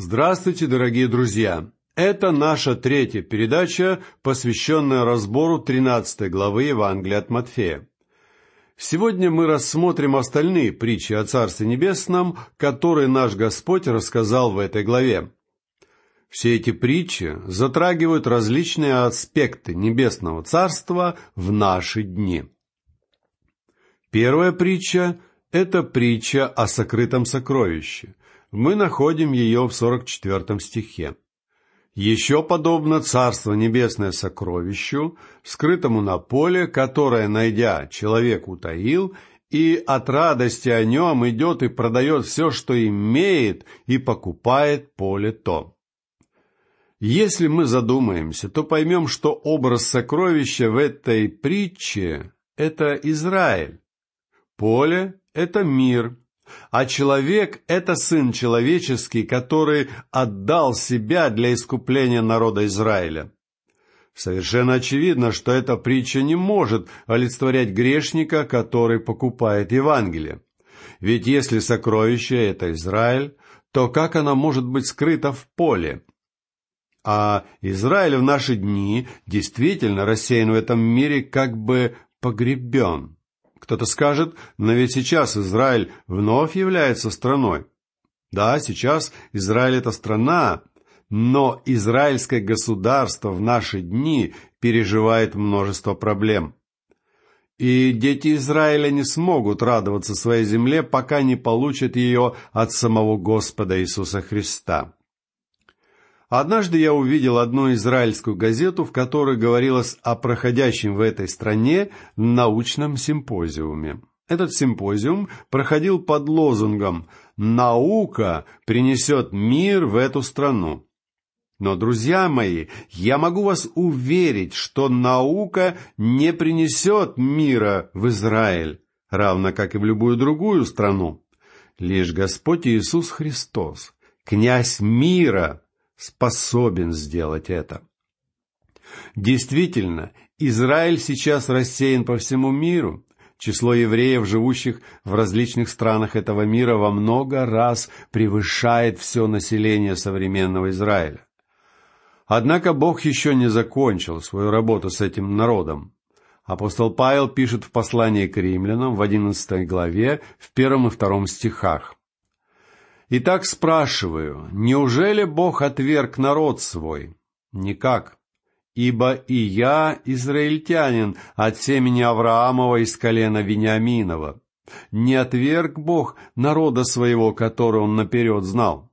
Здравствуйте, дорогие друзья! Это наша третья передача, посвященная разбору 13 главы Евангелия от Матфея. Сегодня мы рассмотрим остальные притчи о Царстве Небесном, которые наш Господь рассказал в этой главе. Все эти притчи затрагивают различные аспекты Небесного Царства в наши дни. Первая притча – это притча о сокрытом сокровище – мы находим ее в 44 стихе. «Еще подобно Царство Небесное сокровищу, скрытому на поле, которое, найдя, человек утаил, и от радости о нем идет и продает все, что имеет, и покупает поле то». Если мы задумаемся, то поймем, что образ сокровища в этой притче – это Израиль. Поле – это мир, а человек – это Сын Человеческий, который отдал себя для искупления народа Израиля. Совершенно очевидно, что эта притча не может олицетворять грешника, который покупает Евангелие. Ведь если сокровище – это Израиль, то как она может быть скрыта в поле? А Израиль в наши дни действительно рассеян в этом мире как бы погребен. Кто-то скажет, но ведь сейчас Израиль вновь является страной. Да, сейчас Израиль – это страна, но израильское государство в наши дни переживает множество проблем. И дети Израиля не смогут радоваться своей земле, пока не получат ее от самого Господа Иисуса Христа. Однажды я увидел одну израильскую газету, в которой говорилось о проходящем в этой стране научном симпозиуме. Этот симпозиум проходил под лозунгом «Наука принесет мир в эту страну». Но, друзья мои, я могу вас уверить, что наука не принесет мира в Израиль, равно как и в любую другую страну. Лишь Господь Иисус Христос, князь мира, способен сделать это. Действительно, Израиль сейчас рассеян по всему миру. Число евреев, живущих в различных странах этого мира, во много раз превышает все население современного Израиля. Однако Бог еще не закончил свою работу с этим народом. Апостол Павел пишет в послании к римлянам в 11 главе, в первом и втором стихах. Итак, спрашиваю, неужели Бог отверг народ свой? Никак. Ибо и я израильтянин от семени Авраамова из колена Вениаминова. Не отверг Бог народа своего, который он наперед знал.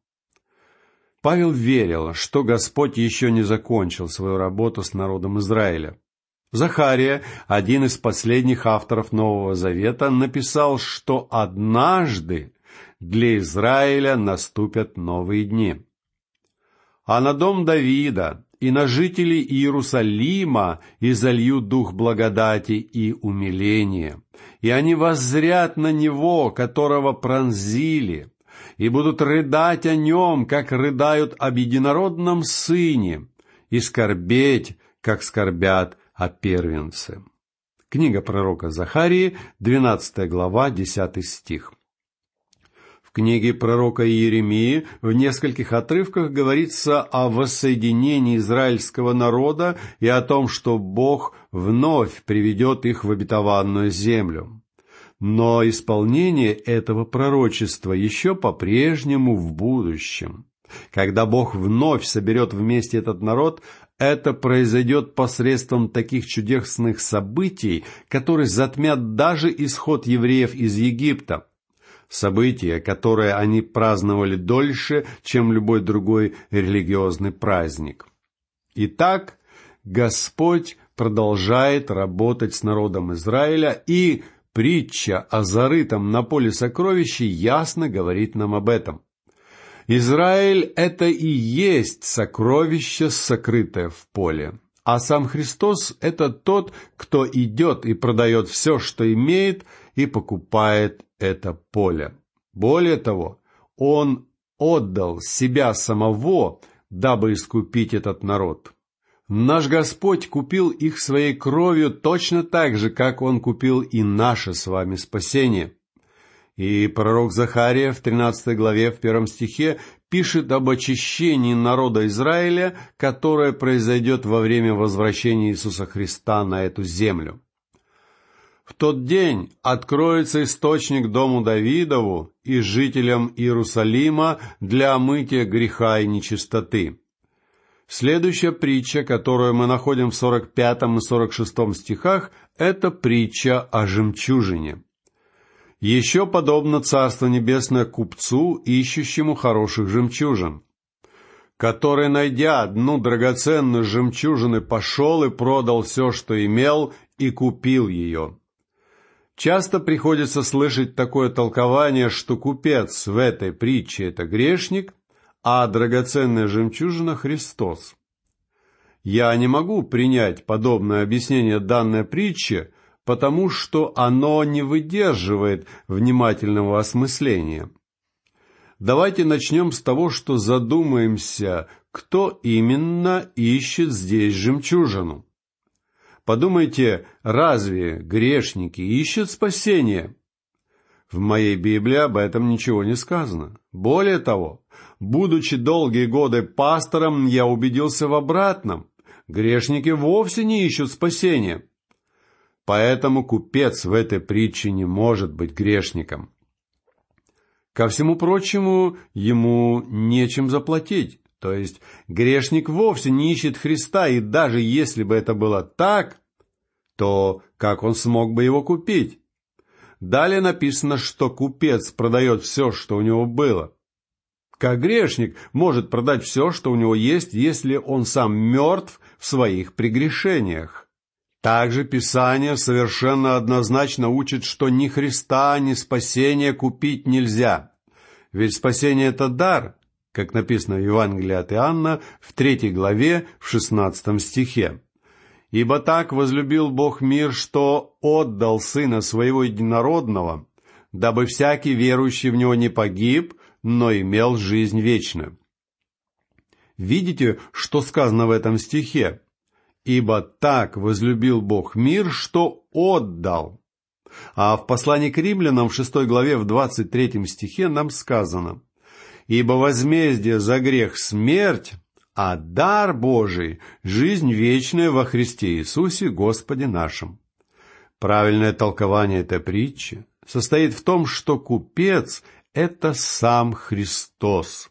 Павел верил, что Господь еще не закончил свою работу с народом Израиля. Захария, один из последних авторов Нового Завета, написал, что однажды для Израиля наступят новые дни. А на дом Давида и на жителей Иерусалима изольют дух благодати и умиления, и они воззрят на него, которого пронзили, и будут рыдать о нем, как рыдают об единородном сыне, и скорбеть, как скорбят о первенце. Книга пророка Захарии, 12 глава, 10 стих книге пророка Иеремии в нескольких отрывках говорится о воссоединении израильского народа и о том, что Бог вновь приведет их в обетованную землю. Но исполнение этого пророчества еще по-прежнему в будущем. Когда Бог вновь соберет вместе этот народ, это произойдет посредством таких чудесных событий, которые затмят даже исход евреев из Египта – событие, которое они праздновали дольше, чем любой другой религиозный праздник. Итак, Господь продолжает работать с народом Израиля, и притча о зарытом на поле сокровище ясно говорит нам об этом. Израиль – это и есть сокровище, сокрытое в поле. А сам Христос – это тот, кто идет и продает все, что имеет – и покупает это поле. Более того, он отдал себя самого, дабы искупить этот народ. Наш Господь купил их своей кровью точно так же, как Он купил и наше с вами спасение. И пророк Захария в 13 главе в первом стихе пишет об очищении народа Израиля, которое произойдет во время возвращения Иисуса Христа на эту землю. В тот день откроется источник дому Давидову и жителям Иерусалима для омытия греха и нечистоты. Следующая притча, которую мы находим в 45 и 46 стихах, это притча о жемчужине. Еще подобно Царство Небесное купцу, ищущему хороших жемчужин, который, найдя одну драгоценную жемчужину, пошел и продал все, что имел, и купил ее. Часто приходится слышать такое толкование, что купец в этой притче – это грешник, а драгоценная жемчужина – Христос. Я не могу принять подобное объяснение данной притчи, потому что оно не выдерживает внимательного осмысления. Давайте начнем с того, что задумаемся, кто именно ищет здесь жемчужину. Подумайте, разве грешники ищут спасения? В моей Библии об этом ничего не сказано. Более того, будучи долгие годы пастором, я убедился в обратном. Грешники вовсе не ищут спасения. Поэтому купец в этой притче не может быть грешником. Ко всему прочему, ему нечем заплатить. То есть грешник вовсе не ищет Христа, и даже если бы это было так, то как он смог бы его купить? Далее написано, что купец продает все, что у него было. Как грешник может продать все, что у него есть, если он сам мертв в своих прегрешениях? Также Писание совершенно однозначно учит, что ни Христа, ни спасения купить нельзя. Ведь спасение – это дар, как написано в Евангелии от Иоанна в 3 главе в 16 стихе. «Ибо так возлюбил Бог мир, что отдал Сына Своего Единородного, дабы всякий верующий в Него не погиб, но имел жизнь вечную». Видите, что сказано в этом стихе? «Ибо так возлюбил Бог мир, что отдал». А в послании к римлянам в 6 главе в 23 стихе нам сказано – ибо возмездие за грех — смерть, а дар Божий — жизнь вечная во Христе Иисусе Господе нашим. Правильное толкование этой притчи состоит в том, что купец — это сам Христос.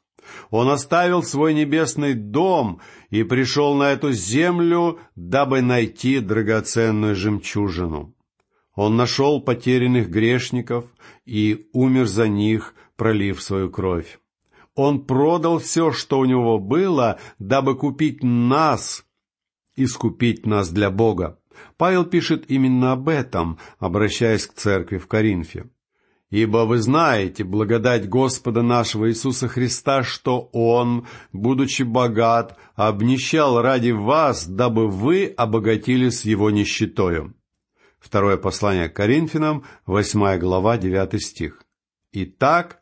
Он оставил свой небесный дом и пришел на эту землю, дабы найти драгоценную жемчужину. Он нашел потерянных грешников и умер за них, пролив свою кровь. Он продал все, что у него было, дабы купить нас, искупить нас для Бога. Павел пишет именно об этом, обращаясь к церкви в Коринфе. «Ибо вы знаете благодать Господа нашего Иисуса Христа, что Он, будучи богат, обнищал ради вас, дабы вы обогатились Его нищетою». Второе послание к Коринфянам, 8 глава, 9 стих. «Итак,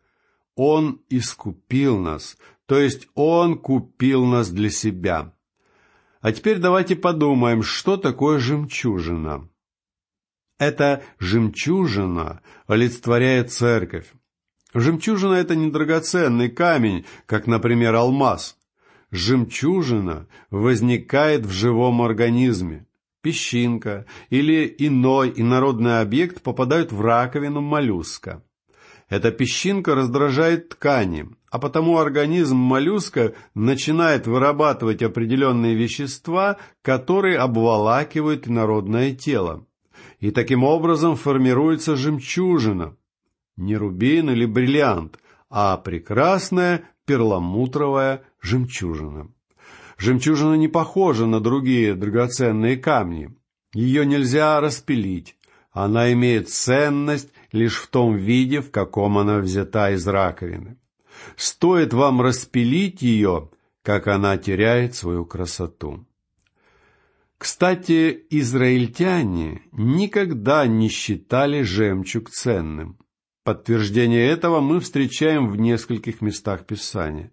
он искупил нас, то есть Он купил нас для себя. А теперь давайте подумаем, что такое жемчужина. Эта жемчужина олицетворяет церковь. Жемчужина – это не драгоценный камень, как, например, алмаз. Жемчужина возникает в живом организме. Песчинка или иной инородный объект попадают в раковину моллюска. Эта песчинка раздражает ткани, а потому организм моллюска начинает вырабатывать определенные вещества, которые обволакивают инородное тело. И таким образом формируется жемчужина. Не рубин или бриллиант, а прекрасная перламутровая жемчужина. Жемчужина не похожа на другие драгоценные камни. Ее нельзя распилить. Она имеет ценность лишь в том виде, в каком она взята из раковины. Стоит вам распилить ее, как она теряет свою красоту. Кстати, израильтяне никогда не считали жемчуг ценным. Подтверждение этого мы встречаем в нескольких местах Писания.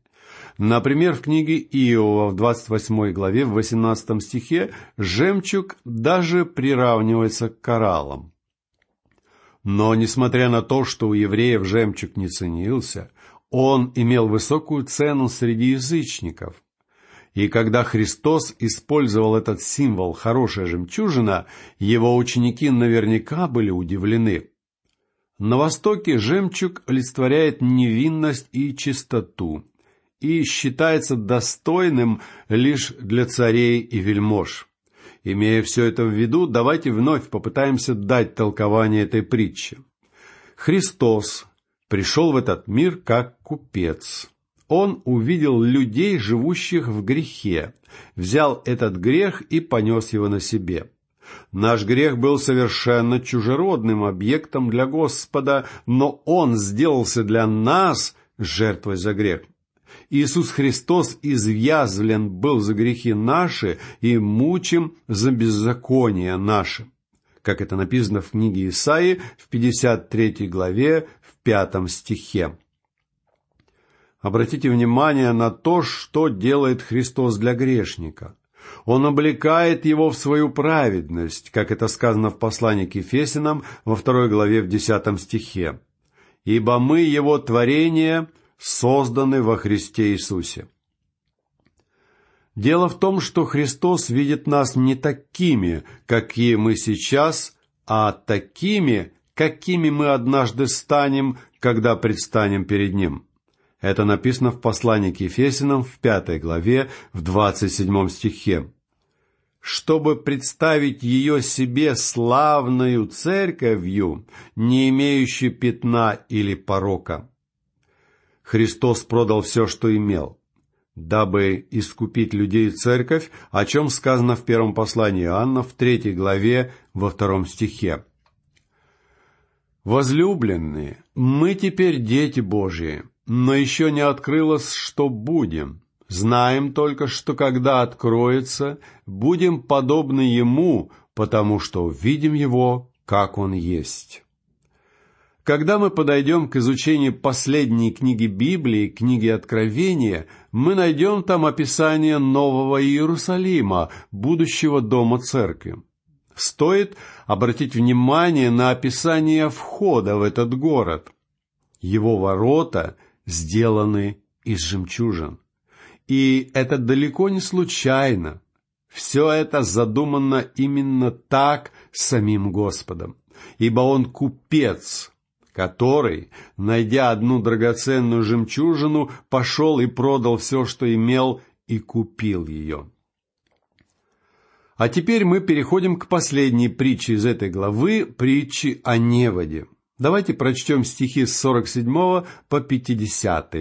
Например, в книге Иова в 28 главе в 18 стихе жемчуг даже приравнивается к кораллам. Но, несмотря на то, что у евреев жемчуг не ценился, он имел высокую цену среди язычников. И когда Христос использовал этот символ «хорошая жемчужина», его ученики наверняка были удивлены. На Востоке жемчуг олицетворяет невинность и чистоту и считается достойным лишь для царей и вельмож. Имея все это в виду, давайте вновь попытаемся дать толкование этой притчи. Христос пришел в этот мир как купец. Он увидел людей, живущих в грехе, взял этот грех и понес его на себе. Наш грех был совершенно чужеродным объектом для Господа, но Он сделался для нас жертвой за грех. Иисус Христос изъязвлен был за грехи наши и мучим за беззаконие наши, как это написано в книге Исаии в 53 главе в 5 стихе. Обратите внимание на то, что делает Христос для грешника. Он облекает его в свою праведность, как это сказано в послании к Ефесинам во второй главе в десятом стихе. «Ибо мы, его творение, созданы во Христе Иисусе. Дело в том, что Христос видит нас не такими, какие мы сейчас, а такими, какими мы однажды станем, когда предстанем перед Ним. Это написано в послании к Ефесиным в пятой главе, в двадцать седьмом стихе. «Чтобы представить ее себе славную церковью, не имеющую пятна или порока». Христос продал все, что имел, дабы искупить людей и церковь, о чем сказано в первом послании Иоанна в третьей главе во втором стихе. «Возлюбленные, мы теперь дети Божьи, но еще не открылось, что будем. Знаем только, что когда откроется, будем подобны Ему, потому что видим Его, как Он есть». Когда мы подойдем к изучению последней книги Библии, книги Откровения, мы найдем там описание Нового Иерусалима, будущего Дома Церкви. Стоит обратить внимание на описание входа в этот город. Его ворота сделаны из жемчужин. И это далеко не случайно. Все это задумано именно так самим Господом, ибо Он купец – который, найдя одну драгоценную жемчужину, пошел и продал все, что имел, и купил ее. А теперь мы переходим к последней притче из этой главы, притче о неводе. Давайте прочтем стихи с 47 по 50.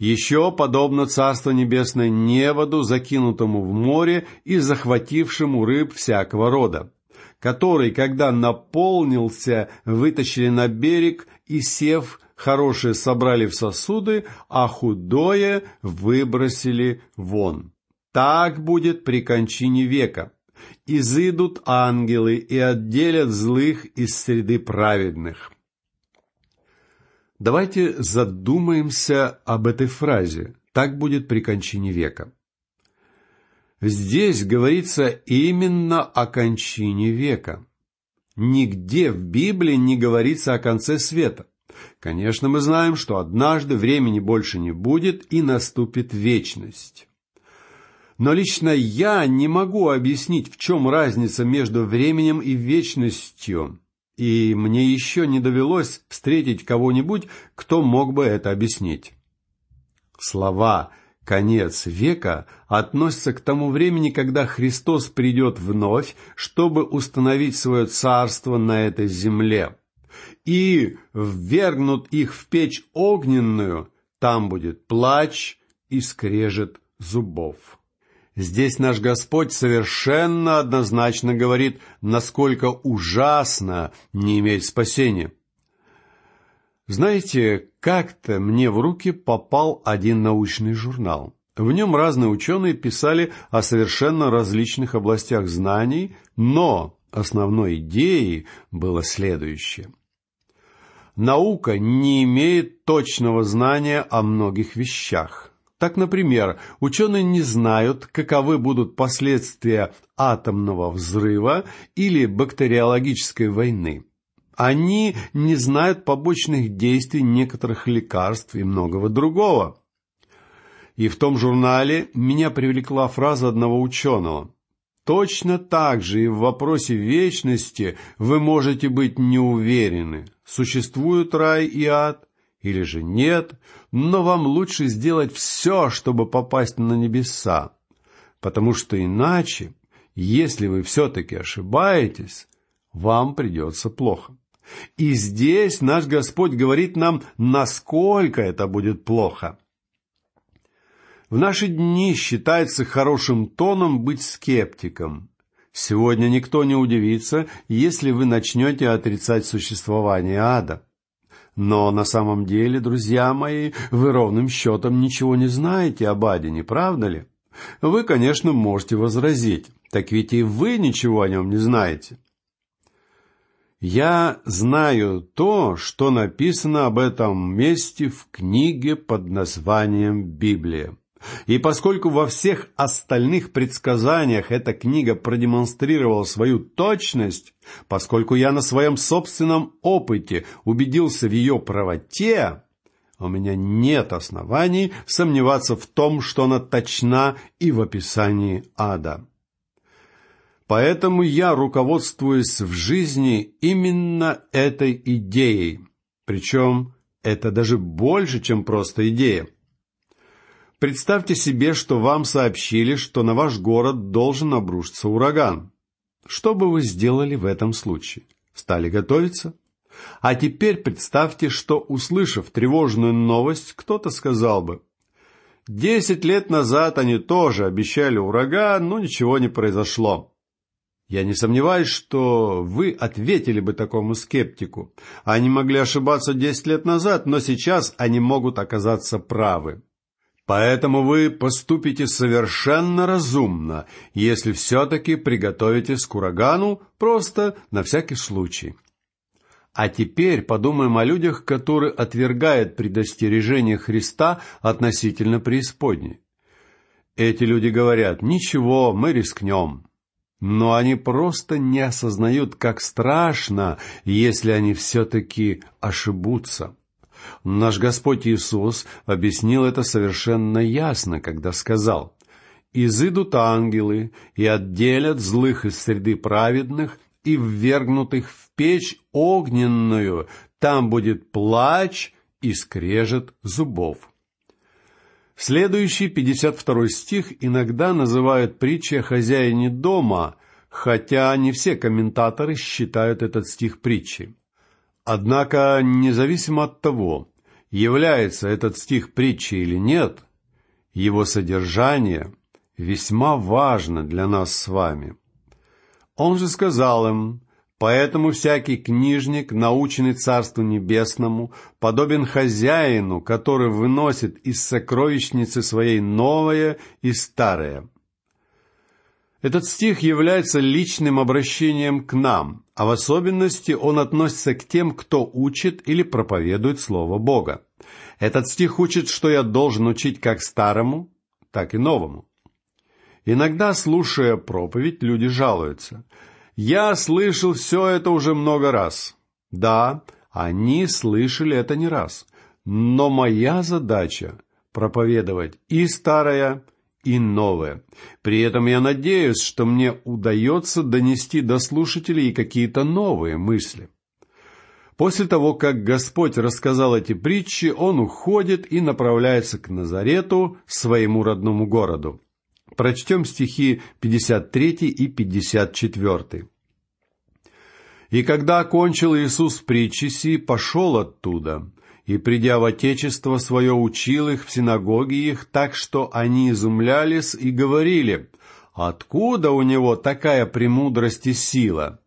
«Еще подобно Царство Небесное неводу, закинутому в море и захватившему рыб всякого рода который, когда наполнился, вытащили на берег и, сев, хорошее собрали в сосуды, а худое выбросили вон. Так будет при кончине века. Изыдут ангелы и отделят злых из среды праведных. Давайте задумаемся об этой фразе. Так будет при кончине века. Здесь говорится именно о кончине века. Нигде в Библии не говорится о конце света. Конечно, мы знаем, что однажды времени больше не будет и наступит вечность. Но лично я не могу объяснить, в чем разница между временем и вечностью. И мне еще не довелось встретить кого-нибудь, кто мог бы это объяснить. Слова Конец века относится к тому времени, когда Христос придет вновь, чтобы установить свое царство на этой земле. И ввергнут их в печь огненную, там будет плач и скрежет зубов. Здесь наш Господь совершенно однозначно говорит, насколько ужасно не иметь спасения. Знаете, как-то мне в руки попал один научный журнал. В нем разные ученые писали о совершенно различных областях знаний, но основной идеей было следующее. Наука не имеет точного знания о многих вещах. Так, например, ученые не знают, каковы будут последствия атомного взрыва или бактериологической войны. Они не знают побочных действий некоторых лекарств и многого другого. И в том журнале меня привлекла фраза одного ученого. Точно так же и в вопросе вечности вы можете быть не уверены, существует рай и ад или же нет, но вам лучше сделать все, чтобы попасть на небеса. Потому что иначе, если вы все-таки ошибаетесь, вам придется плохо. И здесь наш Господь говорит нам, насколько это будет плохо. В наши дни считается хорошим тоном быть скептиком. Сегодня никто не удивится, если вы начнете отрицать существование ада. Но на самом деле, друзья мои, вы ровным счетом ничего не знаете об аде, не правда ли? Вы, конечно, можете возразить, так ведь и вы ничего о нем не знаете. Я знаю то, что написано об этом месте в книге под названием Библия. И поскольку во всех остальных предсказаниях эта книга продемонстрировала свою точность, поскольку я на своем собственном опыте убедился в ее правоте, у меня нет оснований сомневаться в том, что она точна и в описании ада. Поэтому я руководствуюсь в жизни именно этой идеей. Причем это даже больше, чем просто идея. Представьте себе, что вам сообщили, что на ваш город должен обрушиться ураган. Что бы вы сделали в этом случае? Стали готовиться? А теперь представьте, что, услышав тревожную новость, кто-то сказал бы, «Десять лет назад они тоже обещали ураган, но ничего не произошло. Я не сомневаюсь, что вы ответили бы такому скептику. Они могли ошибаться десять лет назад, но сейчас они могут оказаться правы. Поэтому вы поступите совершенно разумно, если все-таки приготовитесь к урагану просто на всякий случай. А теперь подумаем о людях, которые отвергают предостережение Христа относительно преисподней. Эти люди говорят «Ничего, мы рискнем» но они просто не осознают, как страшно, если они все-таки ошибутся. Наш Господь Иисус объяснил это совершенно ясно, когда сказал «Изыдут ангелы и отделят злых из среды праведных и ввергнут их в печь огненную, там будет плач и скрежет зубов». Следующий, 52 стих, иногда называют притчей о хозяине дома, хотя не все комментаторы считают этот стих притчей. Однако, независимо от того, является этот стих притчей или нет, его содержание весьма важно для нас с вами. Он же сказал им, Поэтому всякий книжник, наученный Царству Небесному, подобен хозяину, который выносит из сокровищницы своей новое и старое. Этот стих является личным обращением к нам, а в особенности он относится к тем, кто учит или проповедует Слово Бога. Этот стих учит, что я должен учить как старому, так и новому. Иногда, слушая проповедь, люди жалуются – я слышал все это уже много раз. Да, они слышали это не раз. Но моя задача – проповедовать и старое, и новое. При этом я надеюсь, что мне удается донести до слушателей какие-то новые мысли. После того, как Господь рассказал эти притчи, он уходит и направляется к Назарету, своему родному городу прочтем стихи 53 и 54. «И когда окончил Иисус притчи си, пошел оттуда, и, придя в Отечество свое, учил их в синагоге их так, что они изумлялись и говорили, «Откуда у него такая премудрость и сила?»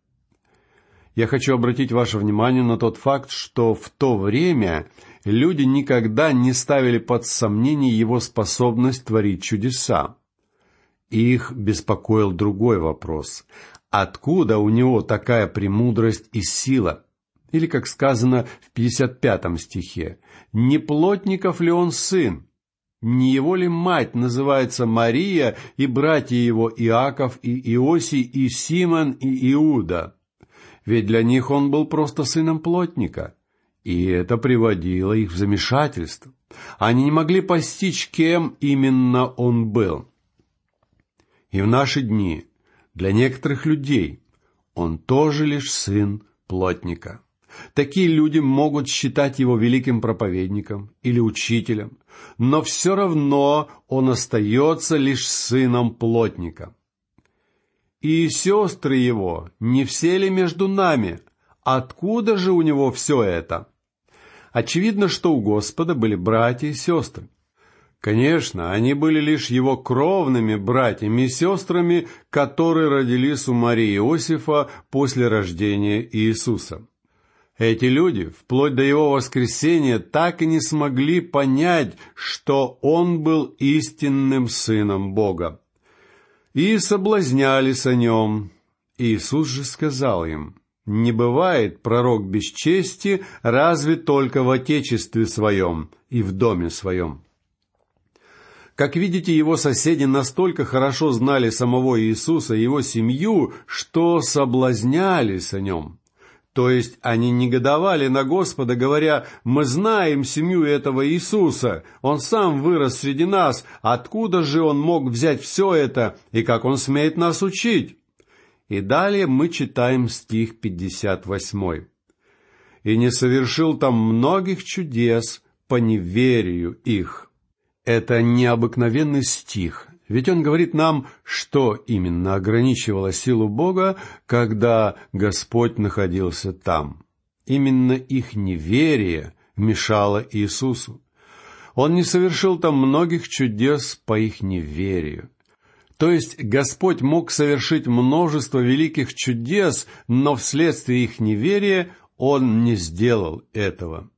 Я хочу обратить ваше внимание на тот факт, что в то время люди никогда не ставили под сомнение его способность творить чудеса. Их беспокоил другой вопрос. Откуда у него такая премудрость и сила? Или, как сказано в 55 стихе, «Не плотников ли он сын? Не его ли мать называется Мария и братья его Иаков и Иосий и Симон и Иуда?» Ведь для них он был просто сыном плотника, и это приводило их в замешательство. Они не могли постичь, кем именно он был. И в наши дни для некоторых людей он тоже лишь сын плотника. Такие люди могут считать его великим проповедником или учителем, но все равно он остается лишь сыном плотника. И сестры его, не все ли между нами? Откуда же у него все это? Очевидно, что у Господа были братья и сестры. Конечно, они были лишь его кровными братьями и сестрами, которые родились у Марии Иосифа после рождения Иисуса. Эти люди, вплоть до его воскресения, так и не смогли понять, что он был истинным сыном Бога. И соблазнялись о нем. Иисус же сказал им, «Не бывает пророк без чести, разве только в отечестве своем и в доме своем». Как видите, его соседи настолько хорошо знали самого Иисуса и его семью, что соблазнялись о нем. То есть они негодовали на Господа, говоря, «Мы знаем семью этого Иисуса, Он сам вырос среди нас, откуда же Он мог взять все это, и как Он смеет нас учить?» И далее мы читаем стих 58. «И не совершил там многих чудес по неверию их». Это необыкновенный стих, ведь он говорит нам, что именно ограничивало силу Бога, когда Господь находился там. Именно их неверие мешало Иисусу. Он не совершил там многих чудес по их неверию. То есть Господь мог совершить множество великих чудес, но вследствие их неверия Он не сделал этого.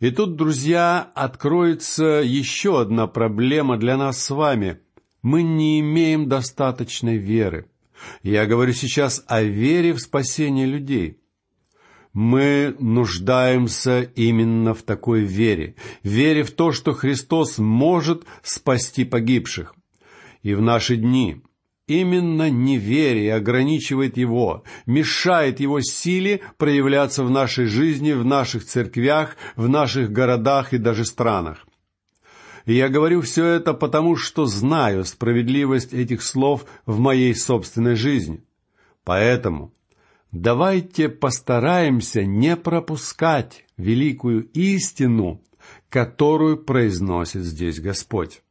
И тут, друзья, откроется еще одна проблема для нас с вами. Мы не имеем достаточной веры. Я говорю сейчас о вере в спасение людей. Мы нуждаемся именно в такой вере, вере в то, что Христос может спасти погибших. И в наши дни Именно неверие ограничивает его, мешает его силе проявляться в нашей жизни, в наших церквях, в наших городах и даже странах. И я говорю все это потому, что знаю справедливость этих слов в моей собственной жизни. Поэтому давайте постараемся не пропускать великую истину, которую произносит здесь Господь.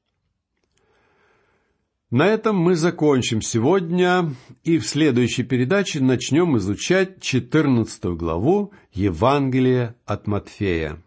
На этом мы закончим сегодня и в следующей передаче начнем изучать 14 главу Евангелия от Матфея.